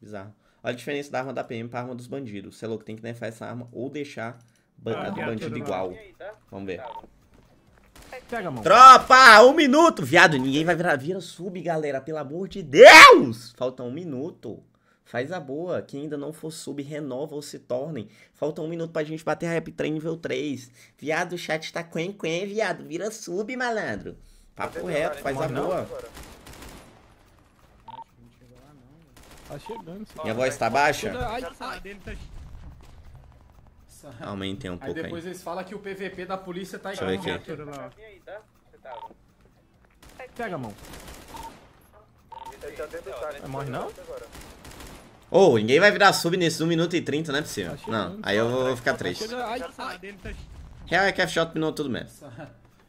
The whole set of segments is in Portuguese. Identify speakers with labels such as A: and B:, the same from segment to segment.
A: Bizarro. Olha a diferença da arma da PM pra arma dos bandidos. Você é louco, tem que nefar essa arma ou deixar
B: ah, a ah, do bandido igual. Aí, tá?
A: Vamos ver. Tá. Tropa, um minuto! Viado, ninguém vai virar. Vira sub, galera, pelo amor de Deus! Falta um minuto. Faz a boa. Quem ainda não for sub, renova ou se tornem. Falta um minuto pra gente bater a rap train nível 3. Viado, o chat tá quen quen, viado. Vira sub, malandro. Papo reto, faz a boa. Tá chegando. Minha voz tá baixa? Tá Aumentei um pouco aí. depois eles falam que o PVP da polícia tá Deixa aqui. Né? Tá Pega a mão. Morre não? Ô, oh, ninguém vai virar sub nesses 1 minuto e 30, não é possível. Tá não, aí eu vou ficar triste. Real é cash shot pinou tudo mesmo.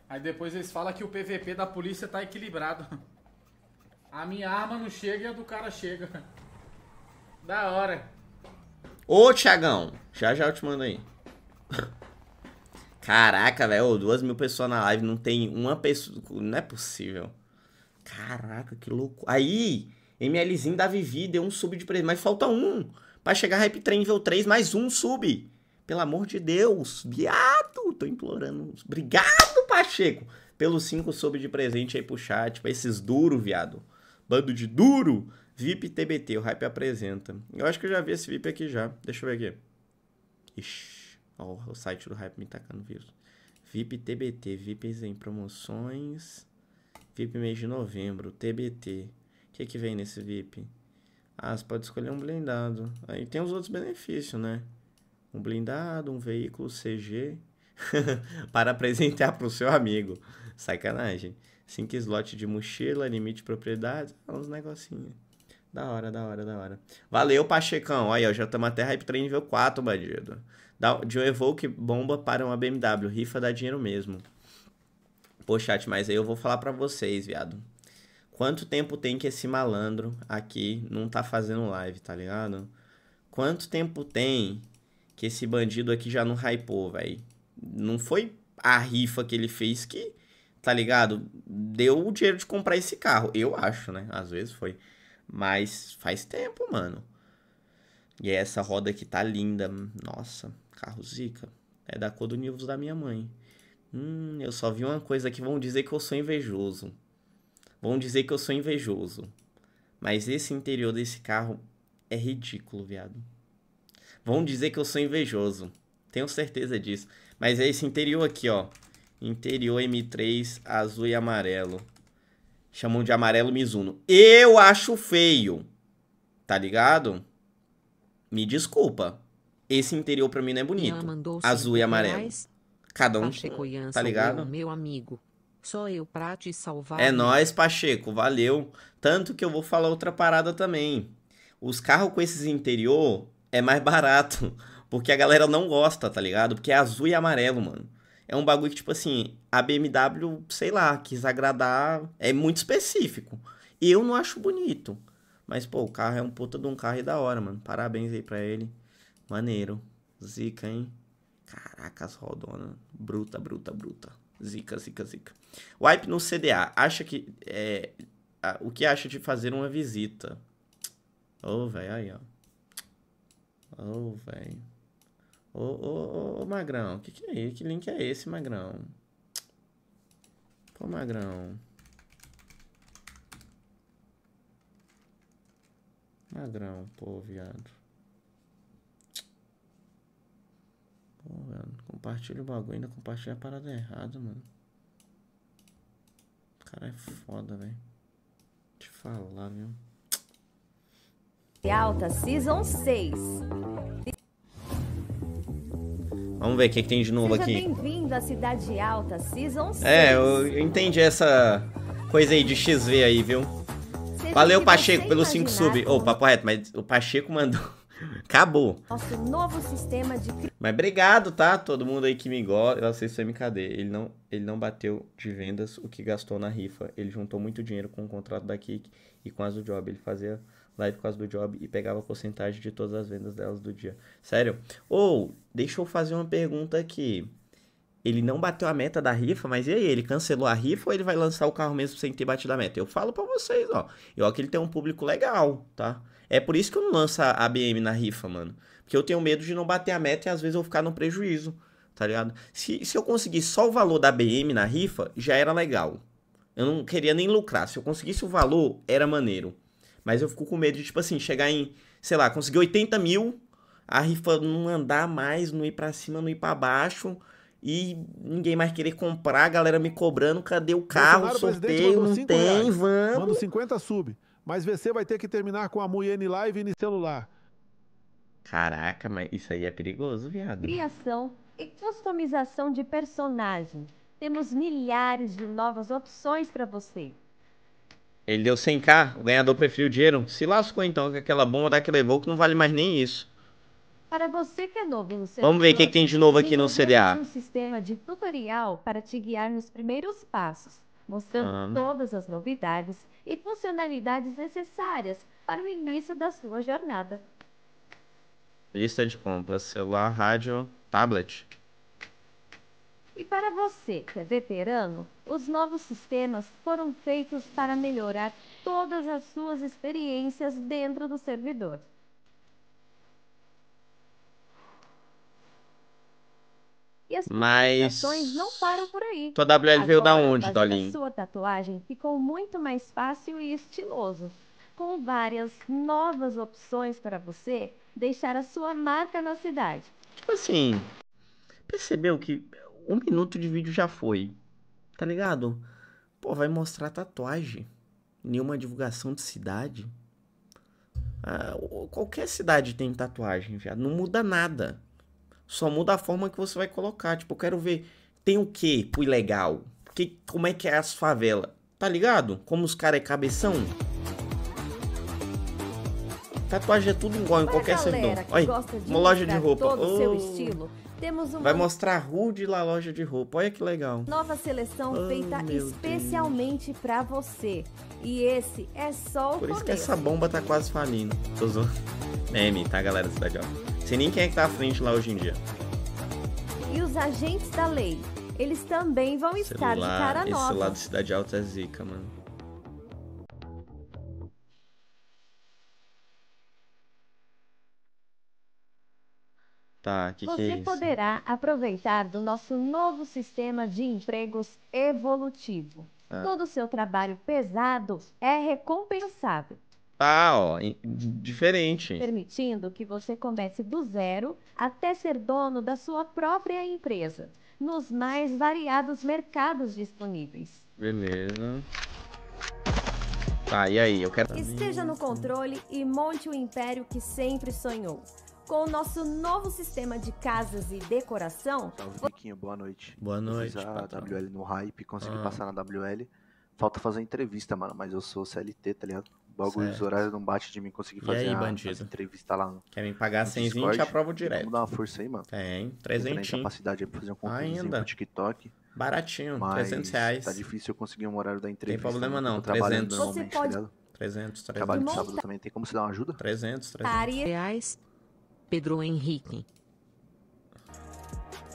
A: Aí depois eles falam que o PVP da polícia tá equilibrado. A minha arma não chega e a do cara chega. Da hora. Ô, Thiagão, já já eu te mando aí. Caraca, velho, duas mil pessoas na live, não tem uma pessoa. Não é possível. Caraca, que louco. Aí, MLzinho da Vivi deu um sub de presente, mas falta um. Pra chegar Hype Train nível 3, mais um sub. Pelo amor de Deus, viado, tô implorando. Obrigado, Pacheco, pelos cinco sub de presente aí pro chat. Pra esses duro, viado. Bando de duro. VIP TBT, o Hype apresenta. Eu acho que eu já vi esse VIP aqui já. Deixa eu ver aqui. Ixi, ó, o site do Hype me tacando vírus. VIP TBT, VIPs em promoções. VIP mês de novembro, TBT. O que que vem nesse VIP? Ah, você pode escolher um blindado. Aí tem os outros benefícios, né? Um blindado, um veículo CG para apresentar para o seu amigo. Sacanagem. 5 slots de mochila, limite de propriedades, ah, uns negocinhos. Da hora, da hora, da hora. Valeu, Pachecão. Olha, ó, já estamos até Hype Train nível 4, bandido. Da, de um Evoque bomba para uma BMW. Rifa dá dinheiro mesmo. Pô, chat, mas aí eu vou falar para vocês, viado. Quanto tempo tem que esse malandro aqui não tá fazendo live, tá ligado? Quanto tempo tem que esse bandido aqui já não hypou, velho? Não foi a rifa que ele fez que, tá ligado? Deu o dinheiro de comprar esse carro. Eu acho, né? Às vezes foi. Mas faz tempo, mano. E é essa roda aqui tá linda. Nossa, carro zica. É da cor do Nivus da minha mãe. Hum, eu só vi uma coisa que vão dizer que eu sou invejoso. Vão dizer que eu sou invejoso. Mas esse interior desse carro é ridículo, viado. Vão dizer que eu sou invejoso. Tenho certeza disso. Mas é esse interior aqui, ó. Interior M3 azul e amarelo. Chamam de amarelo Mizuno. Eu acho feio. Tá ligado? Me desculpa. Esse interior pra mim não é bonito. Azul e amarelo. Cada um. Pacheco, Ian, tá ligado?
B: Meu amigo. Só eu pra te salvar. É né? nós,
A: Pacheco, valeu. Tanto que eu vou falar outra parada também. Os carros com esses interior é mais barato, porque a galera não gosta, tá ligado? Porque é azul e amarelo, mano é um bagulho que, tipo assim, a BMW, sei lá, quis agradar. É muito específico. e Eu não acho bonito. Mas, pô, o carro é um puta de um carro e da hora, mano. Parabéns aí pra ele. Maneiro. Zica, hein? caracas rodona. Bruta, bruta, bruta. Zica, zica, zica. Wipe no CDA. Acha que. É, a, o que acha de fazer uma visita? Ô, oh, velho, aí, ó. Ô, oh, velho. Ô, ô, ô, Magrão, que que é? Que link é esse, Magrão? Pô, Magrão. Magrão, pô, viado. Pô, velho, compartilha o bagulho, ainda compartilha a parada errada, mano. O cara é foda, velho. Te falar, viu?
B: Alta Season 6.
A: Vamos ver o que, que tem de novo Seja aqui.
B: bem-vindo à Cidade Alta Season 6. É, eu,
A: entendi essa coisa aí de XV aí, viu? Seja Valeu, Pacheco, pelo 5 sub. Ô, oh, papo reto, mas o Pacheco mandou... Acabou.
B: Nosso novo sistema de...
A: Mas obrigado, tá? Todo mundo aí que me gosta. Eu o MKD. Ele não, ele não bateu de vendas o que gastou na rifa. Ele juntou muito dinheiro com o contrato da Kik e com as do Job. Ele fazia live por causa do job e pegava a porcentagem de todas as vendas delas do dia. Sério? Ou, oh, deixa eu fazer uma pergunta aqui. Ele não bateu a meta da rifa, mas e aí? Ele cancelou a rifa ou ele vai lançar o carro mesmo sem ter batido a meta? Eu falo para vocês, ó. Eu acho que ele tem um público legal, tá? É por isso que eu não lanço a BM na rifa, mano. Porque eu tenho medo de não bater a meta e às vezes eu ficar no prejuízo, tá ligado? Se, se eu conseguir só o valor da BM na rifa, já era legal. Eu não queria nem lucrar. Se eu conseguisse o valor, era maneiro. Mas eu fico com medo de, tipo assim, chegar em, sei lá, conseguir 80 mil, a rifa não andar mais, não ir para cima, não ir para baixo, e ninguém mais querer comprar, a galera me cobrando, cadê o carro, o sorteio, não tem, reais. vamos. Manda 50 sub, mas você vai ter que terminar com a Muyene Live e no celular. Caraca, mas isso aí é perigoso, viado.
B: Criação e customização de personagem. Temos milhares de novas opções para você.
A: Ele deu 100k, o ganhador preferiu o dinheiro. Se lascou então, com aquela bomba daquele levou que não vale mais nem isso.
B: Para você que é novo no CDA, vamos ver o que, que, tem de novo aqui no CDA. um sistema de tutorial para te guiar nos primeiros passos, mostrando ah. todas as novidades e funcionalidades necessárias para o início da sua jornada.
A: Lista de compras, celular, rádio, tablet.
B: E para você, que é veterano, os novos sistemas foram feitos para melhorar todas as suas experiências dentro do servidor. E as
A: Mas
B: não param por aí. Tua WL veio da onde, Dolin? Sua tatuagem ficou muito mais fácil e estiloso, com várias novas opções para você deixar a sua marca na cidade.
A: Tipo assim, percebeu que um minuto de vídeo já foi. Tá ligado? Pô, vai mostrar tatuagem. Nenhuma divulgação de cidade. Ah, qualquer cidade tem tatuagem, viado. Não muda nada. Só muda a forma que você vai colocar. Tipo, eu quero ver. Tem o que pro ilegal? Que, como é que é as favelas? Tá ligado? Como os caras é cabeção? Tatuagem é tudo igual em qualquer servidor. Olha, uma loja de roupa. Todo oh. seu estilo,
B: temos um Vai mostrar a
A: Rude lá, loja de roupa. Olha que legal.
B: Nova seleção oh, feita especialmente para você. E esse é só o Por isso que essa
A: bomba tá quase falindo. M, Meme, tá, galera? Isso legal. Sem nem quem é que tá à frente lá hoje em dia.
B: E os agentes da lei? Eles também vão celular, estar de cara nova. Esse lado
A: da Cidade Alta é zica, mano. Tá, que que é Você isso?
B: poderá aproveitar do nosso novo sistema de empregos evolutivo. Ah. Todo o seu trabalho pesado é recompensado,
A: Ah, ó, diferente.
B: permitindo que você comece do zero até ser dono da sua própria empresa, nos mais variados mercados disponíveis.
A: Beleza. Tá, e aí? Eu quero. Esteja no
B: controle e monte o império que sempre sonhou. Com o nosso novo sistema de casas e decoração. Salve, tá,
A: Niquinho, boa noite. Boa noite. Fiz a patrão. WL no hype, consegui ah. passar na WL. Falta fazer entrevista, mano, mas eu sou CLT, tá ligado? bagulho dos horários não bate de mim conseguir fazer e aí, a, entrevista lá. No, Quer me pagar 120, Discord. aprovo direto. Vamos dar uma força aí, mano. Tem, 300. Tem capacidade pra fazer um conteúdo no TikTok. Baratinho, mas 300 reais. tá difícil eu conseguir um horário da entrevista. Tem problema não, 300. Você pode... 300, tá 300. Trabalho de sábado também, tem como você dar uma ajuda? 300, 300.
B: Reais. Pedro Henrique.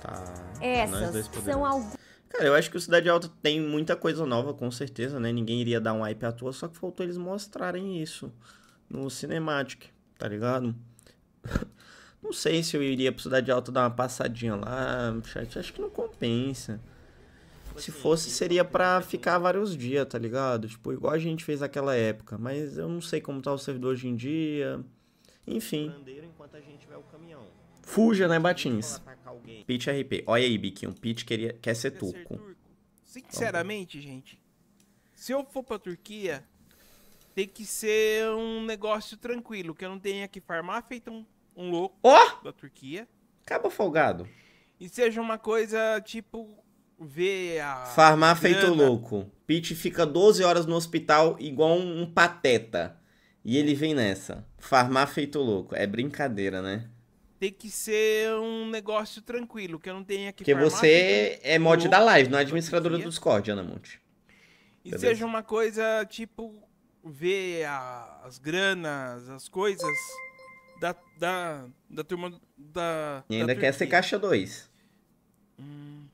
A: Tá. Essas são algumas. Cara, eu acho que o Cidade Alta tem muita coisa nova, com certeza, né? Ninguém iria dar um hype à toa, só que faltou eles mostrarem isso no Cinematic, tá ligado? Não sei se eu iria pro Cidade Alta dar uma passadinha lá, acho que não compensa. Tipo se assim, fosse, seria pra ficar vários dias, tá ligado? Tipo, igual a gente fez naquela época. Mas eu não sei como tá o servidor hoje em dia. Enfim. Fuja, né, Batins? Pitch RP. Olha aí, Biquinho. Pitch queria... quer ser turco. Sinceramente, gente, se eu for pra Turquia, tem que ser um negócio tranquilo, que eu não tenha que farmar feito um, um louco oh! da Turquia. Acaba folgado. E seja uma coisa tipo ver a. Farmar grana. feito louco. Pete fica 12 horas no hospital igual um, um pateta. E ele vem nessa. Farmar feito louco. É brincadeira, né? Tem que ser um negócio tranquilo, que eu não tenha que Porque você então é mod louco, da live, não é administradora do Discord, Ana Monte. E seja uma coisa tipo ver a, as granas, as coisas da, da, da turma da. E ainda da quer ser caixa 2. Hum.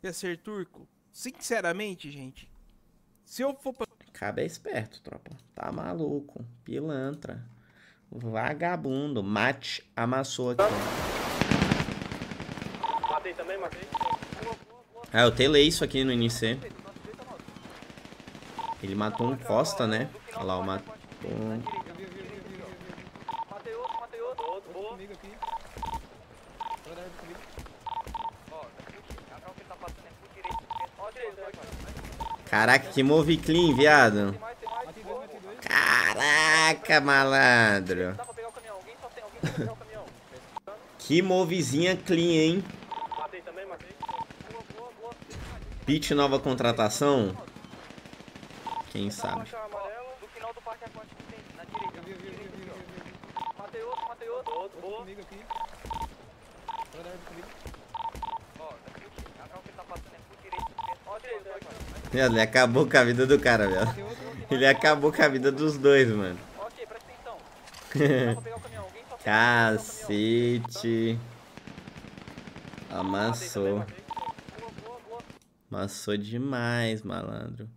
A: Quer ser turco? Sinceramente, gente, se eu for pra Cabe é esperto, tropa. Tá maluco. Pilantra. Vagabundo. Mate amassou aqui. Matei também, matei. Ah, eu telei isso aqui no início. Ele matou um Costa, né? Olha lá, o matou... Caraca, que move clean, viado. Caraca, malandro. que movezinha clean, hein? Pitch nova contratação? Quem sabe? Matei outro, matei outro. Outro comigo aqui. Ele acabou com a vida do cara, velho. Ele acabou com a vida dos dois, mano. Cacete. Amassou. Ah, Amassou demais, malandro.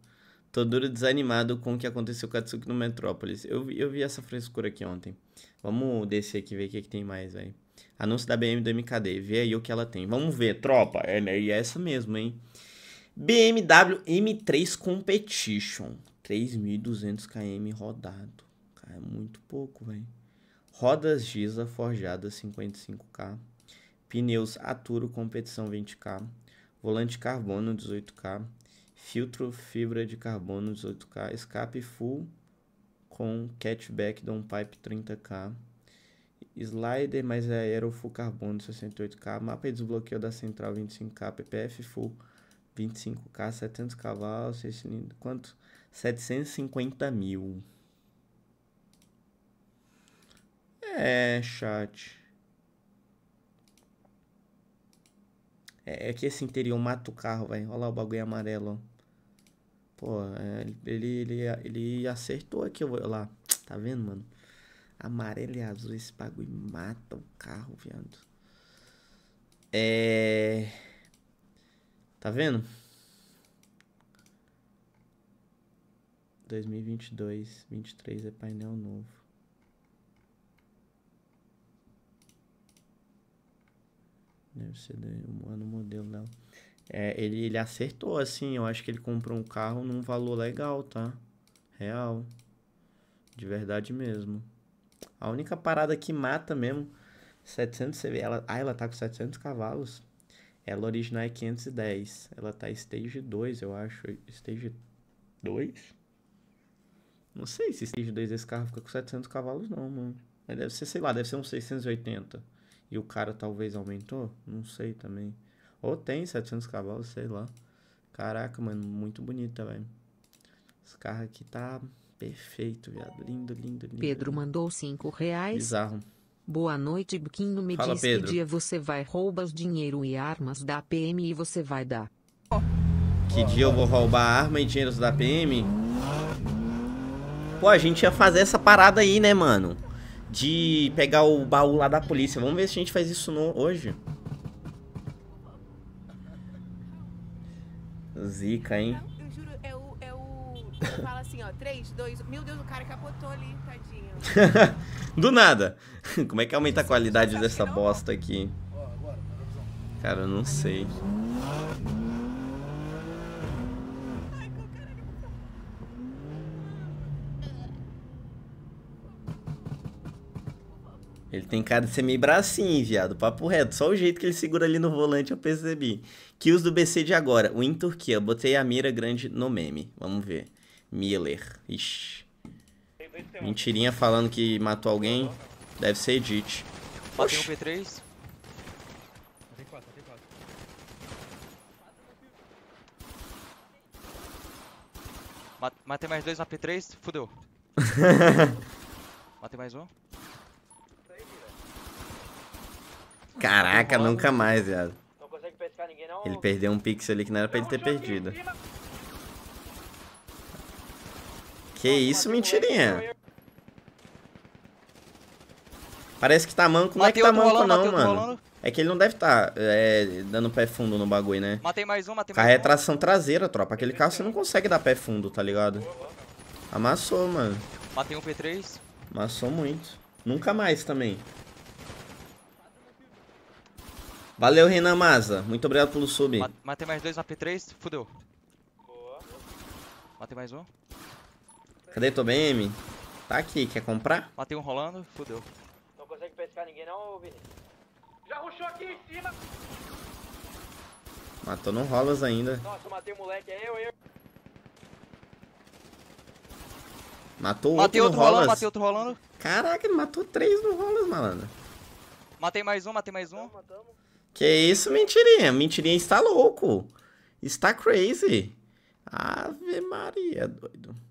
A: Tô duro desanimado com o que aconteceu com a Tsuki no Metrópolis. Eu, vi, eu vi essa frescura aqui ontem. Vamos descer aqui e ver o que, é que tem mais, velho. Anúncio da BM do MKD. Vê aí o que ela tem. Vamos ver, tropa. É, é essa mesmo, hein. BMW M3 Competition. 3.200 km rodado. Cara, é muito pouco, velho. Rodas Giza forjadas 55K. Pneus Aturo Competição 20K. Volante carbono 18K. Filtro fibra de carbono 18K. Escape full com catback downpipe 30K. Slider mais é aero full carbono 68K. Mapa e desbloqueio da central 25K. PPF full 25K, 700 cavalos, 6 cilindros, quanto? 750 mil. É, chat. É, é que esse interior mata o carro, velho. Olha lá o bagulho amarelo, ó. Pô, é, ele, ele, ele acertou aqui, eu vou lá. Tá vendo, mano? Amarelo e azul, esse bagulho mata o carro, viado. É... Tá vendo? 2022, 23 é painel novo. Deve ser um ano modelo dela. É, ele, ele acertou, assim. Eu acho que ele comprou um carro num valor legal, tá? Real. De verdade mesmo. A única parada que mata mesmo, 700 CV. Ela, ah, ela tá com 700 cavalos. Ela original é 510. Ela tá stage 2, eu acho. Stage 2? Não sei se stage 2 desse carro fica com 700 cavalos, não, mano. Mas deve ser, sei lá, deve ser uns 680. E o cara talvez aumentou? Não sei também. Ou tem 700 cavalos, sei lá. Caraca, mano, muito bonita, velho. Esse carro aqui tá perfeito, viado. Lindo, lindo, lindo. Pedro lindo.
B: mandou 5 reais. Bizarro. Boa noite, Biquinho. Me Fala, diz Pedro. que dia você vai roubar dinheiro e armas da PM e você vai dar.
A: Que dia eu vou roubar arma e dinheiro da PM? Pô, a gente ia fazer essa parada aí, né, mano? De pegar o baú lá da polícia. Vamos ver se a gente faz isso no... hoje. Zica, hein?
B: fala assim, ó, 3, 2, meu Deus, o cara capotou ali,
A: tadinho. Do nada. Como é que aumenta a qualidade tá dessa bosta aqui? Tá cara, eu não sei. Tá ele tem cara de ser meio bracinho, viado. Papo reto. Só o jeito que ele segura ali no volante eu percebi. Kills do BC de agora. O em Turquia. Botei a mira grande no meme. Vamos ver. Miller. Ixi. Mentirinha falando que matou alguém. Deve ser Edith. Matei um P3.
B: Matei mais dois na P3, fudeu. Matei mais um.
A: Caraca, nunca mais, viado. Ele perdeu um pixel ali que não era pra ele ter perdido. Que isso, mentirinha. Parece que tá manco, não é que tá manco não, mano. É que ele não deve estar tá, é, dando pé fundo no bagulho, né? Matei mais um, matei mais Carro é tração traseira, tropa. Aquele carro você não consegue dar pé fundo, tá ligado? Amassou, mano. Matei um P3. Amassou muito. Nunca mais também. Valeu, Renan Maza. Muito obrigado pelo sub. Matei mais dois na P3. Fudeu. Boa. Matei mais um. Cadê tua BM? Tá aqui, quer comprar? Matei um rolando, fudeu. Não consegue pescar ninguém não, Vini? Já rushou aqui em cima! Matou no rolas ainda. Nossa, matei o moleque, é eu, eu. Matou matei outro, outro rolando, matei outro rolando. Caraca, ele matou três no rolas, malandro. Matei mais um, matei mais um. Que isso, mentirinha. Mentirinha está louco. Está crazy. Ave Maria, doido.